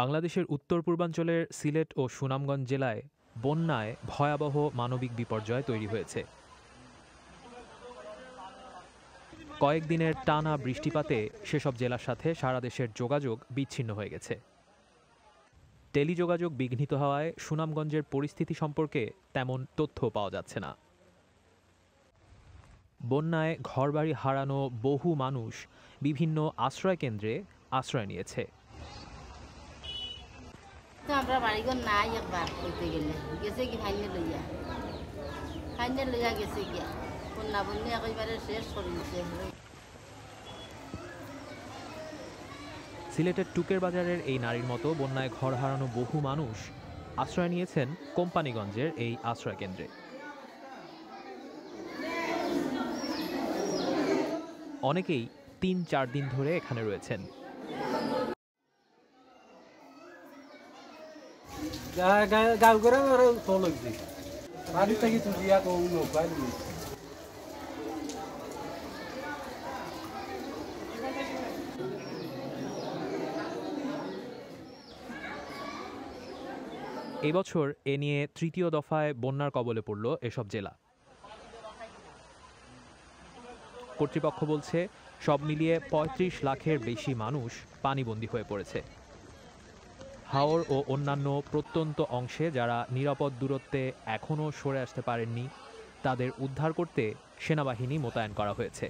বাংলাদেশের উত্তর পূর্বাঞ্চলের সিলেট ও সুনামগঞ্জ জেলায় বন্যায় ভয়াবহ মানবিক বিপর্যয় তৈরি হয়েছে কয়েকদিনের টানা বৃষ্টিপাতে সেসব জেলার সাথে সারা দেশের যোগাযোগ বিচ্ছিন্ন হয়ে গেছে টেলিযোগাযোগ বিঘ্নিত হওয়ায় সুনামগঞ্জের পরিস্থিতি সম্পর্কে তেমন তথ্য পাওয়া যাচ্ছে না বন্যায় ঘরবাড়ি হারানো বহু মানুষ বিভিন্ন আশ্রয়কেন্দ্রে আশ্রয় নিয়েছে আমরা বাড়িগ নাই একবার কইতে গেলে গেছে কি ভাইনে লইয়া ভাইনে লইয়া গেছে গিয়া কন্যা বন্যা একেবারে শেষ করে সিলেটের টুকের বাজারের এই নারীর মতো বন্যায় ঘর হারানো বহু মানুষ আশ্রয় নিয়েছেন কোম্পানিগঞ্জের এই আশ্রয় কেন্দ্রে অনেকেই তিন চার দিন ধরে এখানে রয়েছেন গাঁও করে থেকে তুই এই বছর এ নিয়ে তৃতীয় দফায় বন্যার কবলে পড়ল এসব জেলা কর্তৃপক্ষ বলছে সব মিলিয়ে ৩৫ লাখের বেশি মানুষ পানিবন্দী হয়ে পড়েছে হাওর ও অন্যান্য প্রত্যন্ত অংশে যারা নিরাপদ দূরত্বে এখনও সরে আসতে পারেননি তাদের উদ্ধার করতে সেনাবাহিনী মোতায়েন করা হয়েছে